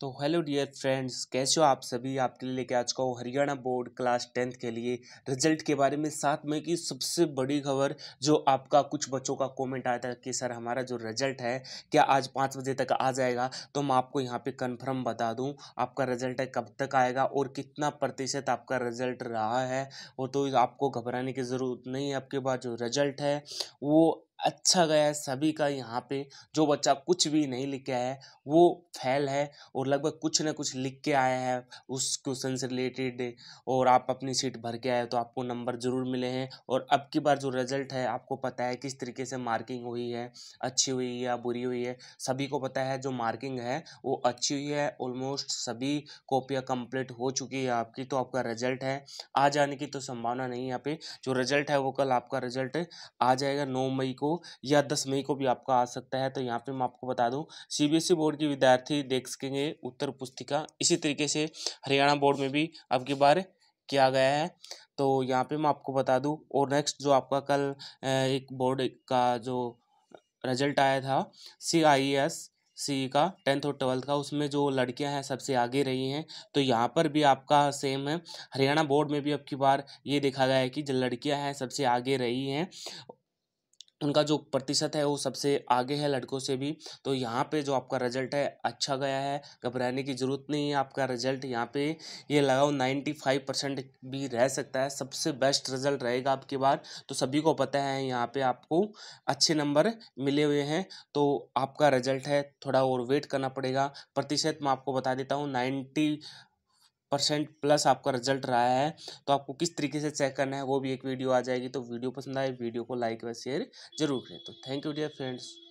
तो hello dear friends कैसे हो आप सभी आपके लिए लेके आज का हरियाणा बोर्ड क्लास टेंथ के लिए रिजल्ट के बारे में साथ में की सबसे बड़ी खबर जो आपका कुछ बच्चों का कमेंट आया था कि सर हमारा जो रिजल्ट है क्या आज पाँच बजे तक आ जाएगा तो मैं आपको यहाँ पे कंफर्म बता दूँ आपका रिजल्ट है कब तक आएगा और कितना प्रतिशत आपका रिजल्ट रहा है वो तो आपको घबराने की ज़रूरत नहीं है आपके पास जो रिजल्ट है वो अच्छा गया है सभी का यहाँ पे जो बच्चा कुछ भी नहीं लिख के आया है वो फैल है और लगभग कुछ ना कुछ लिख के आया है उस क्वेश्चन से रिलेटेड और आप अपनी सीट भर के आए तो आपको नंबर ज़रूर मिले हैं और अब की बार जो रिजल्ट है आपको पता है किस तरीके से मार्किंग हुई है अच्छी हुई है या बुरी हुई है सभी को पता है जो मार्किंग है वो अच्छी हुई है ऑलमोस्ट सभी कॉपियाँ कंप्लीट हो चुकी है आपकी तो आपका रिजल्ट है आ जाने की तो संभावना नहीं है यहाँ पे जो रिजल्ट है वो कल आपका रिजल्ट आ जाएगा नौ मई को को या दस मई को भी आपका आ सकता है तो यहाँ पे मैं आपको बता दूँ सीबीएसई e बोर्ड के विद्यार्थी देख सकेंगे उत्तर पुस्तिका इसी तरीके से हरियाणा बोर्ड में भी अब की बार किया गया है तो यहाँ पे मैं आपको बता दूँ और नेक्स्ट जो आपका कल एक बोर्ड का जो रिजल्ट आया था सी आई एस सी का टेंथ और ट्वेल्थ का उसमें जो लड़कियां हैं सबसे आगे रही हैं तो यहाँ पर भी आपका सेम है हरियाणा बोर्ड में भी अब की बार ये देखा गया है कि जो लड़कियां हैं सबसे आगे रही हैं उनका जो प्रतिशत है वो सबसे आगे है लड़कों से भी तो यहाँ पे जो आपका रिजल्ट है अच्छा गया है घबराने की ज़रूरत नहीं है आपका रिजल्ट यहाँ पे ये लगाओ नाइन्टी फाइव परसेंट भी रह सकता है सबसे बेस्ट रिजल्ट रहेगा आपकी बार तो सभी को पता है यहाँ पे आपको अच्छे नंबर मिले हुए हैं तो आपका रिजल्ट है थोड़ा और वेट करना पड़ेगा प्रतिशत मैं आपको बता देता हूँ नाइन्टी परसेंट प्लस आपका रिजल्ट रहा है तो आपको किस तरीके से चेक करना है वो भी एक वीडियो आ जाएगी तो वीडियो पसंद आए वीडियो को लाइक व शेयर जरूर करें तो थैंक यू डियर फ्रेंड्स